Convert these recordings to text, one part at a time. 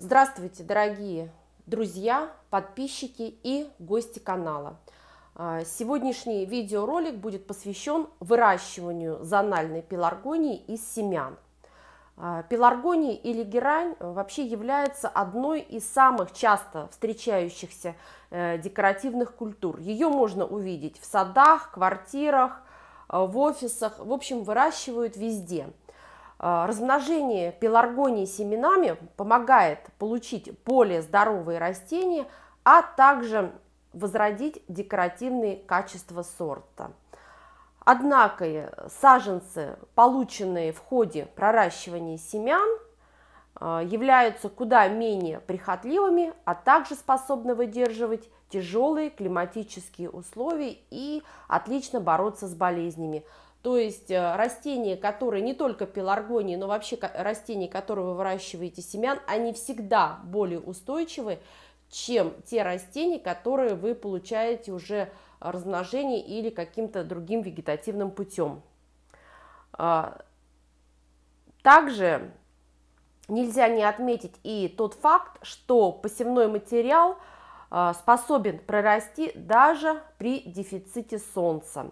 Здравствуйте, дорогие друзья, подписчики и гости канала. А, сегодняшний видеоролик будет посвящен выращиванию зональной пеларгонии из семян. А, пеларгония или герань э, вообще является одной из самых часто встречающихся э, декоративных культур. Ее можно увидеть в садах, квартирах, э, в офисах, в общем, выращивают везде – а, размножение пеларгонии семенами помогает получить более здоровые растения, а также возродить декоративные качества сорта. Однако саженцы, полученные в ходе проращивания семян, а, являются куда менее прихотливыми, а также способны выдерживать тяжелые климатические условия и отлично бороться с болезнями. То есть э, растения, которые не только пеларгонии, но вообще растения, которые вы выращиваете семян, они всегда более устойчивы, чем те растения, которые вы получаете уже размножение или каким-то другим вегетативным путем. А, также нельзя не отметить и тот факт, что посевной материал а, способен прорасти даже при дефиците солнца.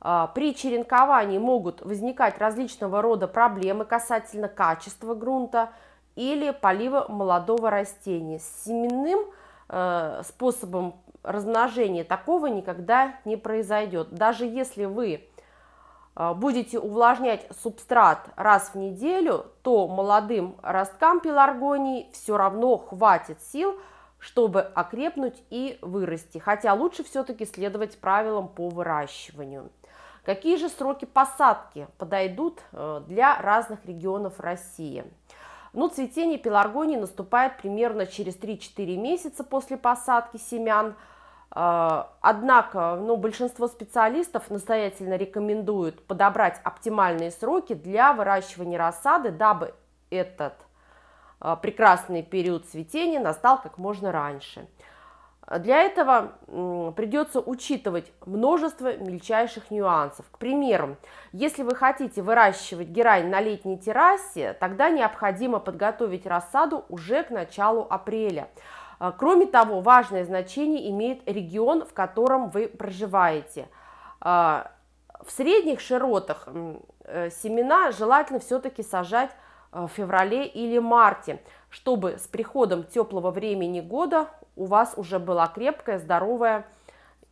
А, при черенковании могут возникать различного рода проблемы касательно качества грунта или полива молодого растения. С семенным э, способом размножения такого никогда не произойдет. Даже если вы э, будете увлажнять субстрат раз в неделю, то молодым росткам пеларгонии все равно хватит сил, чтобы окрепнуть и вырасти. Хотя лучше все-таки следовать правилам по выращиванию. Какие же сроки посадки подойдут э, для разных регионов России? Ну, цветение пеларгонии наступает примерно через 3-4 месяца после посадки семян. Э, однако ну, большинство специалистов настоятельно рекомендуют подобрать оптимальные сроки для выращивания рассады, дабы этот э, прекрасный период цветения настал как можно раньше. Для этого придется учитывать множество мельчайших нюансов. К примеру, если вы хотите выращивать герань на летней террасе, тогда необходимо подготовить рассаду уже к началу апреля. А, кроме того, важное значение имеет регион, в котором вы проживаете. А, в средних широтах э, семена желательно все-таки сажать Э, в феврале или марте, чтобы с приходом теплого времени года у вас уже была крепкая, здоровая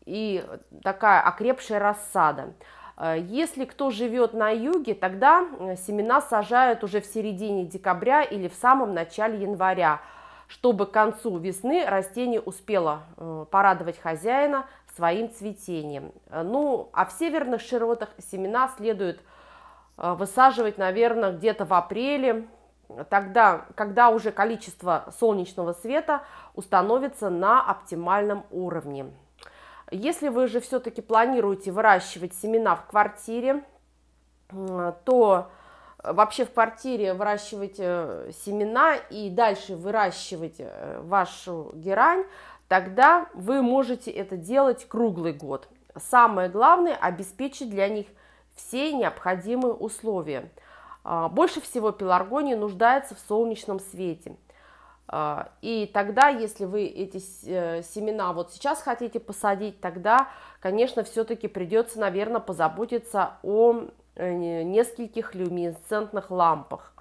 и такая окрепшая рассада. Э, если кто живет на юге, тогда э, семена сажают уже в середине декабря или в самом начале января, чтобы к концу весны растение успело порадовать хозяина своим цветением. Ну, а в северных широтах семена следует – Э, высаживать, наверное, где-то в апреле, тогда, когда уже количество солнечного света установится на оптимальном уровне. Если вы же все-таки планируете выращивать семена в квартире, э, то вообще в квартире выращивать э, семена и дальше выращивать вашу герань, тогда вы можете это делать круглый год. Самое главное – обеспечить для них – все необходимые условия. А, больше всего пеларгония нуждается в солнечном свете. А, и тогда, если вы эти э, семена вот сейчас хотите посадить, тогда, конечно, все-таки придется, наверное, позаботиться о э, нескольких люминесцентных лампах.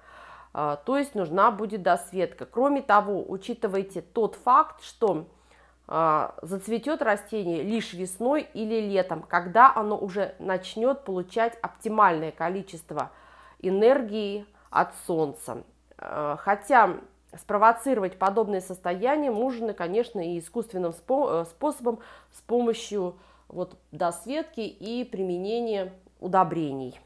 А, то есть нужна будет досветка. Кроме того, учитывайте тот факт, что а, зацветет растение лишь весной или летом, когда оно уже начнет получать оптимальное количество энергии от солнца. А, хотя спровоцировать подобное состояние можно, конечно, и искусственным э, способом с помощью вот, досветки и применения удобрений.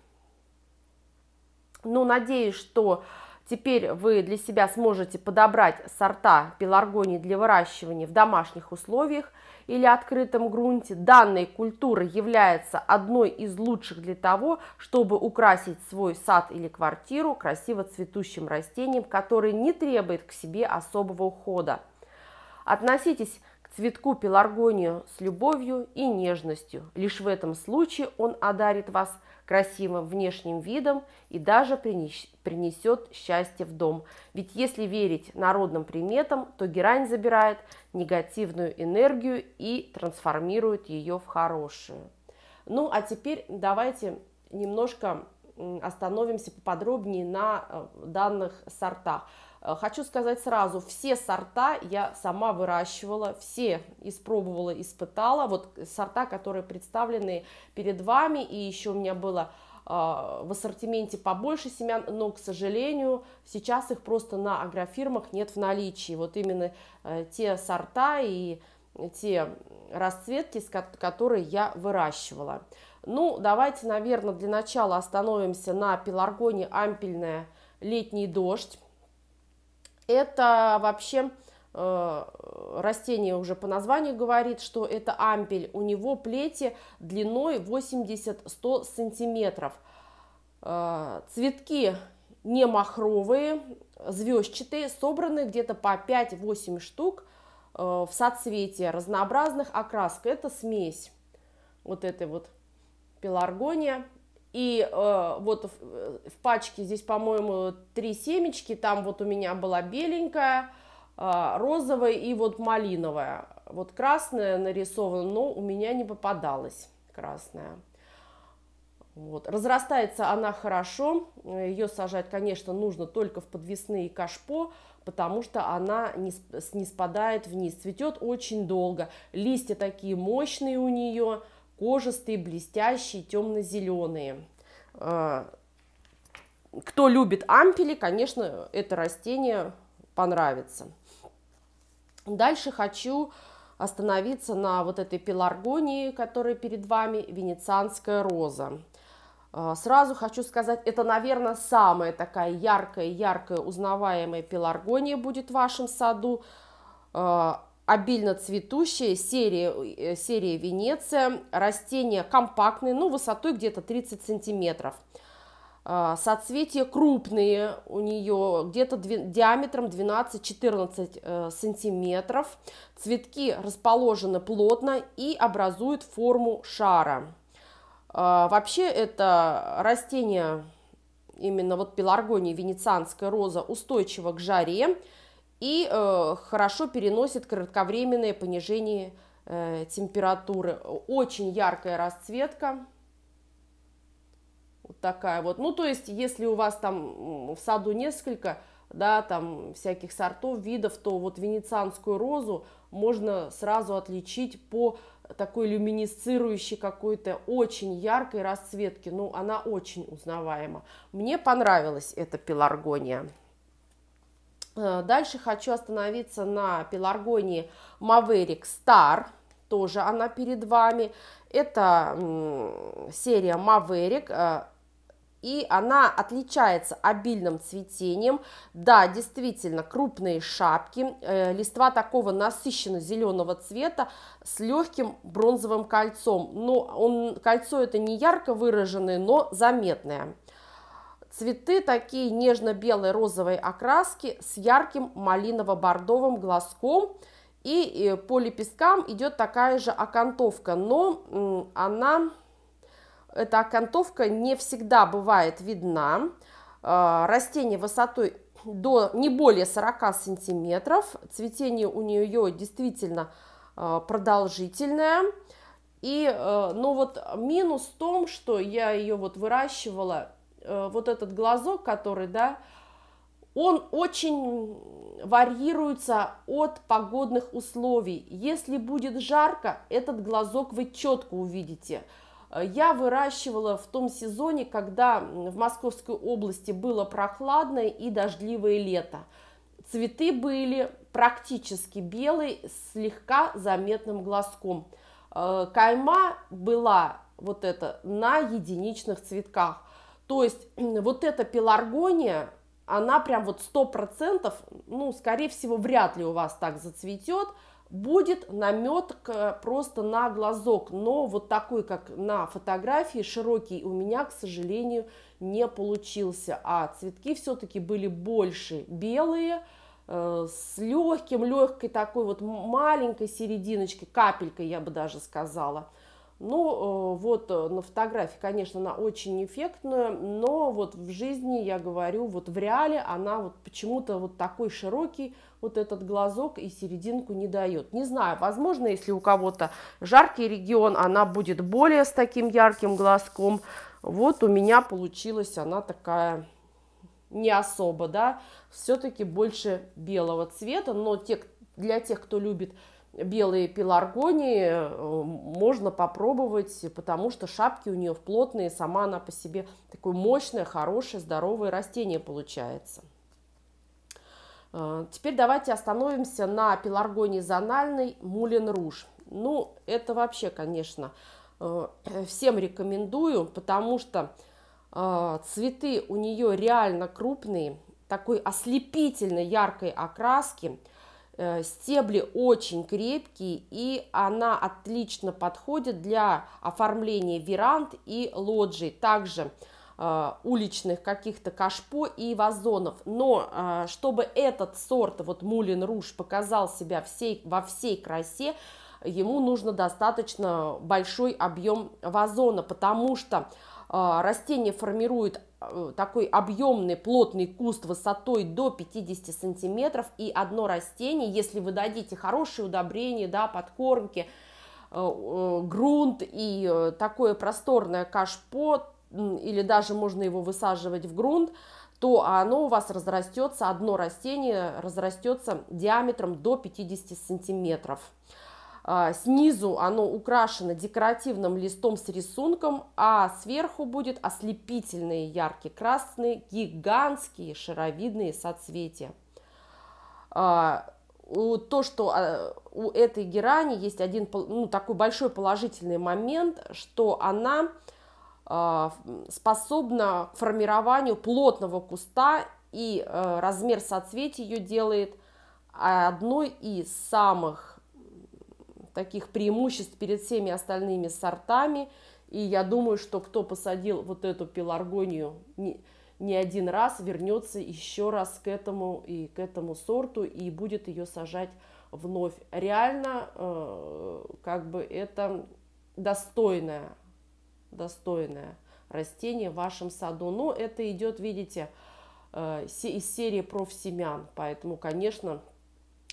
Но ну, надеюсь, что Теперь вы для себя сможете подобрать сорта пеларгоний для выращивания в домашних условиях или открытом грунте. Данная культура является одной из лучших для того, чтобы украсить свой сад или квартиру красиво цветущим растением, которое не требует к себе особого ухода. Относитесь к цветку пеларгонию с любовью и нежностью. Лишь в этом случае он одарит вас – красивым внешним видом и даже принесет счастье в дом. Ведь если верить народным приметам, то герань забирает негативную энергию и трансформирует ее в хорошую. Ну а теперь давайте немножко остановимся поподробнее на э, данных сортах. Э, хочу сказать сразу, все сорта я сама выращивала, все испробовала, испытала. Вот сорта, которые представлены перед вами, и еще у меня было э, в ассортименте побольше семян, но, к сожалению, сейчас их просто на агрофирмах нет в наличии. Вот именно э, те сорта и те расцветки, которые я выращивала. Ну, давайте, наверное, для начала остановимся на пеларгоне ампельная летний дождь. Это вообще э, растение уже по названию говорит, что это ампель. У него плети длиной 80-100 сантиметров. Э, цветки не махровые, звездчатые, собраны где-то по 5-8 штук э, в соцветия разнообразных окрасок. Это смесь вот этой вот пеларгония и э, вот в, э, в пачке здесь, по-моему, три семечки. Там вот у меня была беленькая, э, розовая и вот малиновая. Вот красная нарисована, но у меня не попадалась красная. Вот. Разрастается она хорошо. Ее сажать, конечно, нужно только в подвесные кашпо, потому что она не, не спадает вниз. Цветет очень долго. Листья такие мощные у нее кожистые, блестящие, темно-зеленые. А, кто любит ампели, конечно, это растение понравится. Дальше хочу остановиться на вот этой пеларгонии, которая перед вами, венецианская роза. А, сразу хочу сказать, это, наверное, самая такая яркая, яркая, узнаваемая пеларгония будет в вашем саду. А, обильно цветущие, серия, э, серия Венеция, растения компактные, ну, высотой где-то 30 сантиметров. А, соцветия крупные у нее, где-то диаметром 12-14 э, сантиметров. Цветки расположены плотно и образуют форму шара. А, вообще это растение, именно вот пеларгония венецианская роза, устойчиво к жаре, и э, хорошо переносит кратковременное понижение э, температуры. Очень яркая расцветка. Вот такая вот. Ну, то есть, если у вас там в саду несколько, да, там всяких сортов, видов, то вот венецианскую розу можно сразу отличить по такой люминесцирующей какой-то очень яркой расцветке. Ну, она очень узнаваема. Мне понравилась эта пеларгония. Э, дальше хочу остановиться на пеларгонии Maverick Star. Тоже она перед вами. Это серия Maverick. Э, и она отличается обильным цветением. Да, действительно, крупные шапки. Э, листва такого насыщенно-зеленого цвета с легким бронзовым кольцом. Но он, кольцо это не ярко выраженное, но заметное. Цветы такие нежно-белой розовой окраски с ярким малиново-бордовым глазком. И по лепесткам идет такая же окантовка, но она, эта окантовка не всегда бывает видна. А, растение высотой до не более 40 сантиметров. Цветение у нее действительно а, продолжительное. И, ну вот минус в том, что я ее вот выращивала Э, вот этот глазок, который, да, он очень варьируется от погодных условий. Если будет жарко, этот глазок вы четко увидите. Э, я выращивала в том сезоне, когда в Московской области было прохладное и дождливое лето. Цветы были практически белые, слегка заметным глазком. Э, кайма была вот это на единичных цветках. То есть вот эта пеларгония, она прям вот сто процентов, ну, скорее всего, вряд ли у вас так зацветет, будет наметка просто на глазок, но вот такой, как на фотографии, широкий у меня, к сожалению, не получился, а цветки все-таки были больше белые, э, с легким, легкой такой вот маленькой серединочкой, капелькой, я бы даже сказала – ну, э, вот э, на фотографии, конечно, она очень эффектная, но вот в жизни, я говорю, вот в реале она вот почему-то вот такой широкий вот этот глазок и серединку не дает. Не знаю, возможно, если у кого-то жаркий регион, она будет более с таким ярким глазком. Вот у меня получилась она такая не особо, да, все-таки больше белого цвета, но те, для тех, кто любит белые пеларгонии э, можно попробовать, потому что шапки у нее плотные, сама она по себе такое мощное, хорошее, здоровое растение получается. Э, теперь давайте остановимся на пеларгонии зональной Мулин Руж. Ну, это вообще, конечно, э, всем рекомендую, потому что цветы у нее реально крупные, такой ослепительной яркой окраски – Э, стебли очень крепкие, и она отлично подходит для оформления веранд и лоджий. Также э, уличных каких-то кашпо и вазонов. Но э, чтобы этот сорт, вот Мулин Руж, показал себя всей, во всей красе, ему нужно достаточно большой объем вазона, потому что растение формирует Э, такой объемный плотный куст высотой до 50 сантиметров и одно растение, если вы дадите хорошие удобрения, да, подкормки, э, э, грунт и такое просторное кашпо, или даже можно его высаживать в грунт, то оно у вас разрастется, одно растение разрастется диаметром до 50 сантиметров. А, снизу оно украшено декоративным листом с рисунком, а сверху будет ослепительные яркие красные, гигантские шаровидные соцветия. А, то, что а, у этой герани есть один ну, такой большой положительный момент, что она способна к формированию плотного куста, и э, размер соцветий ее делает одной из самых таких преимуществ перед всеми остальными сортами. И я думаю, что кто посадил вот эту пеларгонию не, не один раз, вернется еще раз к этому и к этому сорту и будет ее сажать вновь. Реально, э, как бы это достойное, достойное растение в вашем саду. Но это идет, видите, э, из серии профсемян, поэтому, конечно,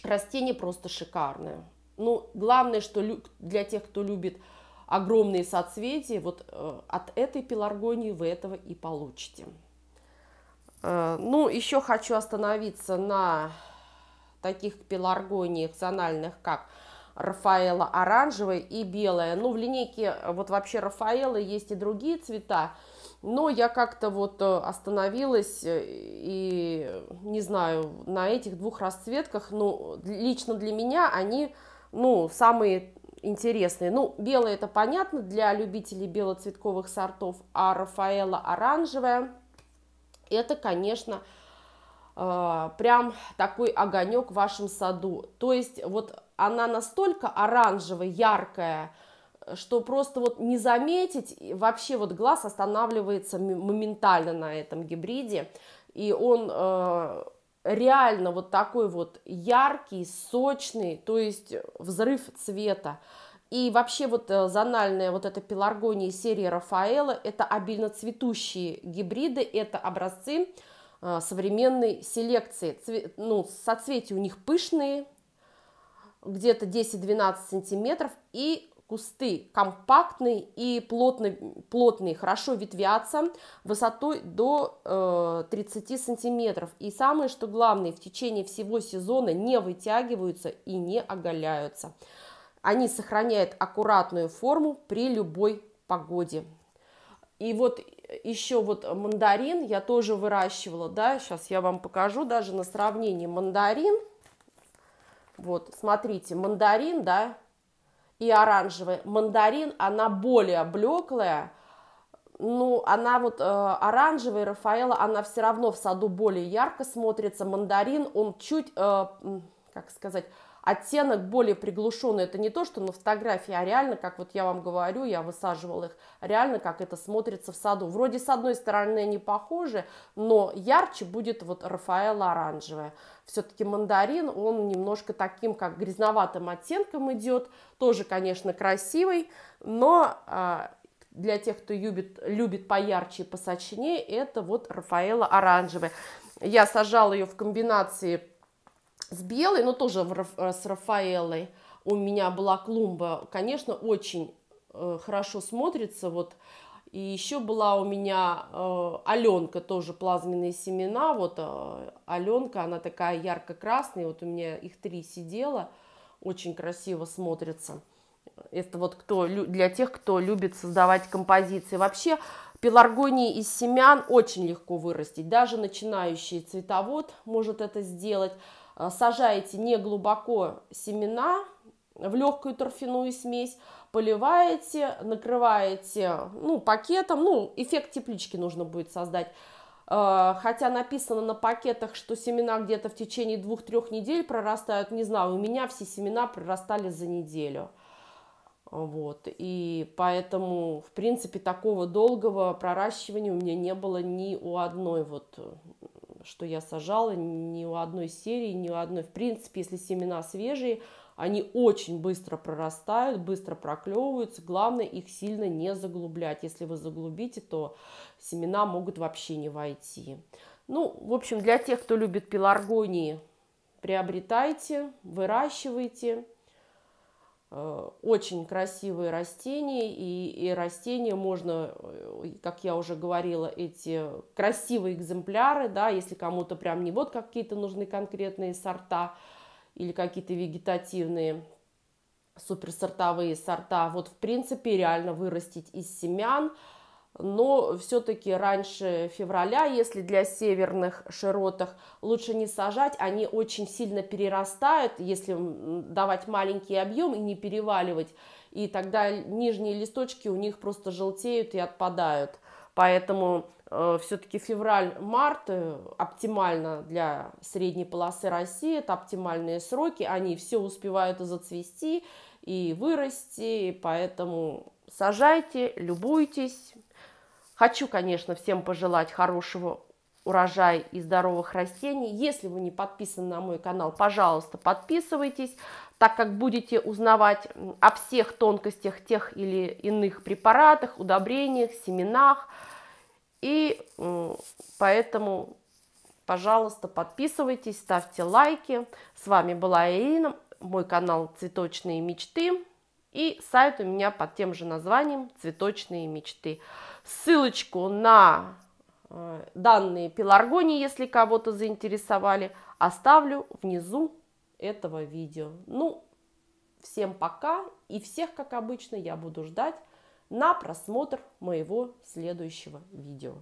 растение просто шикарное. Ну, главное, что для тех, кто любит огромные соцветия, вот э, от этой пеларгонии вы этого и получите. Э, ну, еще хочу остановиться на таких пеларгониях зональных, как Рафаэла оранжевая и белая. Ну, в линейке э, вот вообще Рафаэла есть и другие цвета, но я как-то вот остановилась и, не знаю, на этих двух расцветках, ну, лично для меня они ну, самые интересные. Ну, белое это понятно для любителей белоцветковых сортов, а Рафаэла оранжевая, это, конечно, э, прям такой огонек в вашем саду. То есть вот она настолько оранжевая, яркая, что просто вот не заметить, вообще вот глаз останавливается моментально на этом гибриде, и он э, реально вот такой вот яркий, сочный, то есть взрыв цвета. И вообще вот э, зональная вот эта пеларгония серии Рафаэла – это обильно цветущие гибриды, это образцы э, современной селекции. Цве, ну, соцветия у них пышные, где-то 10-12 сантиметров, и кусты компактные и плотно, плотные, хорошо ветвятся высотой до э, 30 сантиметров. И самое, что главное, в течение всего сезона не вытягиваются и не оголяются. Они сохраняют аккуратную форму при любой погоде. И вот еще вот мандарин я тоже выращивала, да, сейчас я вам покажу даже на сравнении мандарин. Вот, смотрите, мандарин, да, и оранжевый. Мандарин, она более блеклая, ну, она вот э, оранжевый, Рафаэла, она все равно в саду более ярко смотрится. Мандарин, он чуть, э, как сказать, Оттенок более приглушенный, это не то, что на фотографии, а реально, как вот я вам говорю, я высаживала их, реально, как это смотрится в саду. Вроде с одной стороны они похожи, но ярче будет вот Рафаэла оранжевая. Все-таки мандарин, он немножко таким, как грязноватым оттенком идет, тоже, конечно, красивый, но а, для тех, кто любит, любит поярче и посочнее, это вот Рафаэла оранжевая. Я сажала ее в комбинации с белой, но тоже э, с Рафаэллой у меня была клумба, конечно, очень э, хорошо смотрится, вот, и еще была у меня э, Аленка, тоже плазменные семена. Вот э, Аленка, она такая ярко-красная. Вот у меня их три сидела. Очень красиво смотрится. Это вот кто, для тех, кто любит создавать композиции. Вообще пеларгонии из семян очень легко вырастить. Даже начинающий цветовод может это сделать. Э, сажаете не глубоко семена в легкую торфяную смесь, поливаете, накрываете ну, пакетом, ну, эффект теплички нужно будет создать. Э, хотя написано на пакетах, что семена где-то в течение двух-трех недель прорастают, не знаю, у меня все семена прорастали за неделю. Вот, и поэтому, в принципе, такого долгого проращивания у меня не было ни у одной вот что я сажала, ни у одной серии, ни у одной. В принципе, если семена свежие, они очень быстро прорастают, быстро проклевываются. Главное их сильно не заглублять. Если вы заглубите, то семена могут вообще не войти. Ну, в общем, для тех, кто любит пеларгонии, приобретайте, выращивайте. Э, очень красивые растения, и, и растения можно, э, как я уже говорила, эти красивые экземпляры, да, если кому-то прям не вот какие-то нужны конкретные сорта или какие-то вегетативные суперсортовые сорта, вот в принципе реально вырастить из семян – но все-таки раньше февраля, если для северных широтах лучше не сажать, они очень сильно перерастают, если давать маленький объем и не переваливать, и тогда нижние листочки у них просто желтеют и отпадают. Поэтому э, все-таки февраль-март э, оптимально для средней полосы России, это оптимальные сроки, они все успевают и зацвести, и вырасти, поэтому сажайте, любуйтесь. Хочу, конечно, всем пожелать хорошего урожая и здоровых растений. Если вы не подписаны на мой канал, пожалуйста, подписывайтесь, так как будете узнавать о всех тонкостях тех или иных препаратах, удобрениях, семенах. И поэтому, пожалуйста, подписывайтесь, ставьте лайки. С вами была Ирина, мой канал «Цветочные мечты». И сайт у меня под тем же названием «Цветочные мечты» ссылочку на э, данные пеларгонии, если кого-то заинтересовали, оставлю внизу этого видео. Ну, всем пока и всех, как обычно, я буду ждать на просмотр моего следующего видео.